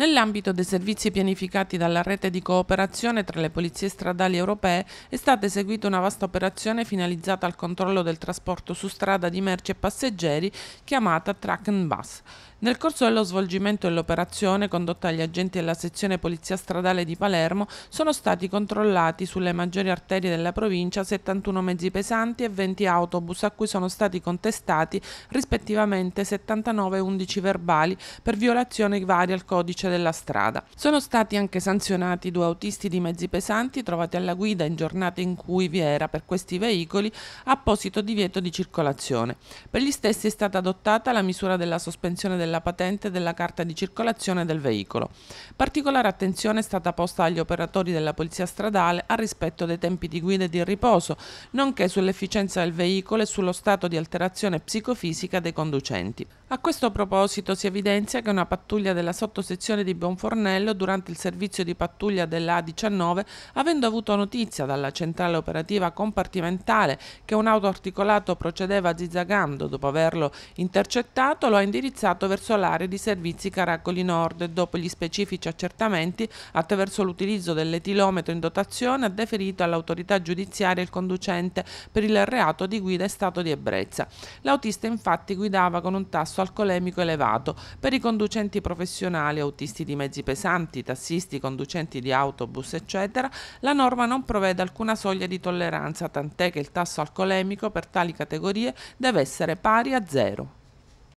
Nell'ambito dei servizi pianificati dalla rete di cooperazione tra le polizie stradali europee è stata eseguita una vasta operazione finalizzata al controllo del trasporto su strada di merci e passeggeri chiamata Track and Bus. Nel corso dello svolgimento dell'operazione condotta agli agenti della sezione Polizia Stradale di Palermo sono stati controllati sulle maggiori arterie della provincia 71 mezzi pesanti e 20 autobus a cui sono stati contestati rispettivamente 79 e 11 verbali per violazioni varie al codice della strada. Sono stati anche sanzionati due autisti di mezzi pesanti trovati alla guida in giornate in cui vi era per questi veicoli apposito divieto di circolazione. Per gli stessi è stata adottata la misura della sospensione della patente e della carta di circolazione del veicolo. Particolare attenzione è stata posta agli operatori della polizia stradale al rispetto dei tempi di guida e di riposo, nonché sull'efficienza del veicolo e sullo stato di alterazione psicofisica dei conducenti. A questo proposito si evidenzia che una pattuglia della sottosezione stazione di Bonfornello durante il servizio di pattuglia della A19, avendo avuto notizia dalla centrale operativa compartimentale che un auto articolato procedeva zizzagando dopo averlo intercettato, lo ha indirizzato verso l'area di servizi Caracoli Nord e dopo gli specifici accertamenti attraverso l'utilizzo dell'etilometro in dotazione ha deferito all'autorità giudiziaria il conducente per il reato di guida in stato di ebbrezza. L'autista infatti guidava con un tasso alcolemico elevato. Per i conducenti professionali autistici macchinisti di mezzi pesanti, tassisti, conducenti di autobus, eccetera, la norma non prevede alcuna soglia di tolleranza, tant'è che il tasso alcolemico per tali categorie deve essere pari a zero.